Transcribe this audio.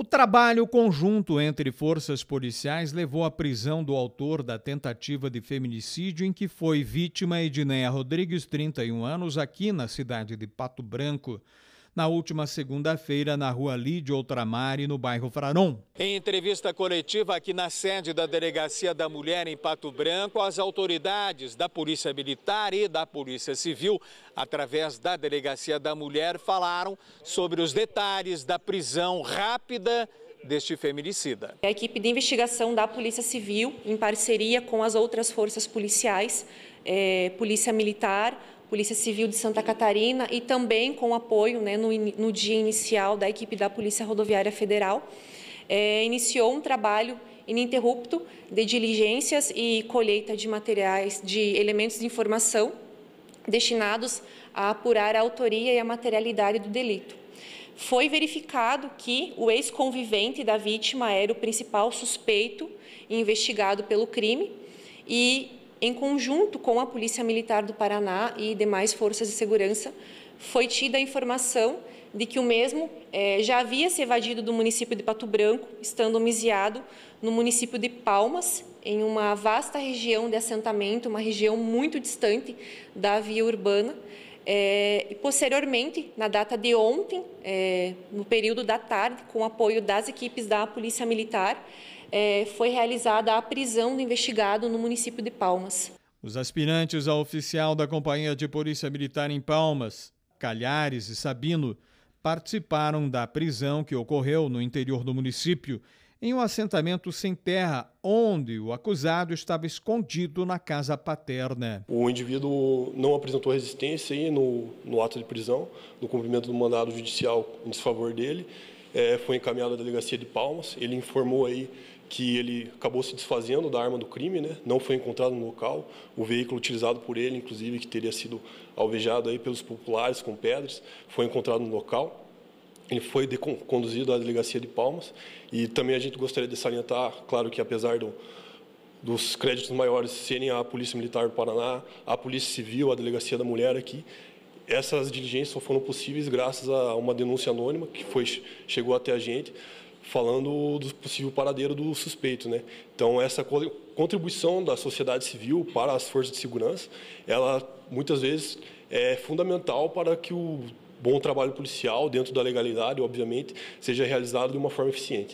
O trabalho conjunto entre forças policiais levou à prisão do autor da tentativa de feminicídio em que foi vítima Edneia Rodrigues, 31 anos, aqui na cidade de Pato Branco na última segunda-feira na rua Lídio Outramari, no bairro Fraron. Em entrevista coletiva aqui na sede da Delegacia da Mulher em Pato Branco, as autoridades da Polícia Militar e da Polícia Civil, através da Delegacia da Mulher, falaram sobre os detalhes da prisão rápida deste feminicida. A equipe de investigação da Polícia Civil, em parceria com as outras forças policiais, é, Polícia Militar, Polícia Civil de Santa Catarina e também com apoio né, no, no, dia inicial da equipe da Polícia Rodoviária Federal, é, iniciou um trabalho ininterrupto de diligências e colheita de materiais, de elementos de informação destinados a apurar a autoria e a materialidade do delito. Foi verificado que o ex-convivente da vítima era o principal suspeito investigado pelo crime e, em conjunto com a Polícia Militar do Paraná e demais forças de segurança, foi tida a informação de que o mesmo é, já havia se evadido do município de Pato Branco, estando homiziado no município de Palmas, em uma vasta região de assentamento, uma região muito distante da via urbana. É, e posteriormente, na data de ontem, é, no período da tarde, com apoio das equipes da Polícia Militar, foi realizada a prisão do investigado no município de Palmas. Os aspirantes ao oficial da Companhia de Polícia Militar em Palmas, Calhares e Sabino participaram da prisão que ocorreu no interior do município, em um assentamento sem terra, onde o acusado estava escondido na casa paterna. O indivíduo não apresentou resistência no, no ato de prisão, no cumprimento do mandado judicial em desfavor dele é, foi encaminhado à delegacia de Palmas. Ele informou aí que ele acabou se desfazendo da arma do crime, né? não foi encontrado no local. O veículo utilizado por ele, inclusive, que teria sido alvejado aí pelos populares com pedras, foi encontrado no local. Ele foi conduzido à delegacia de Palmas. E também a gente gostaria de salientar, claro que apesar do, dos créditos maiores serem a Polícia Militar do Paraná, a Polícia Civil, a Delegacia da Mulher aqui, essas diligências só foram possíveis graças a uma denúncia anônima que foi chegou até a gente falando do possível paradeiro do suspeito, né? Então essa contribuição da sociedade civil para as forças de segurança, ela muitas vezes é fundamental para que o bom trabalho policial dentro da legalidade, obviamente, seja realizado de uma forma eficiente.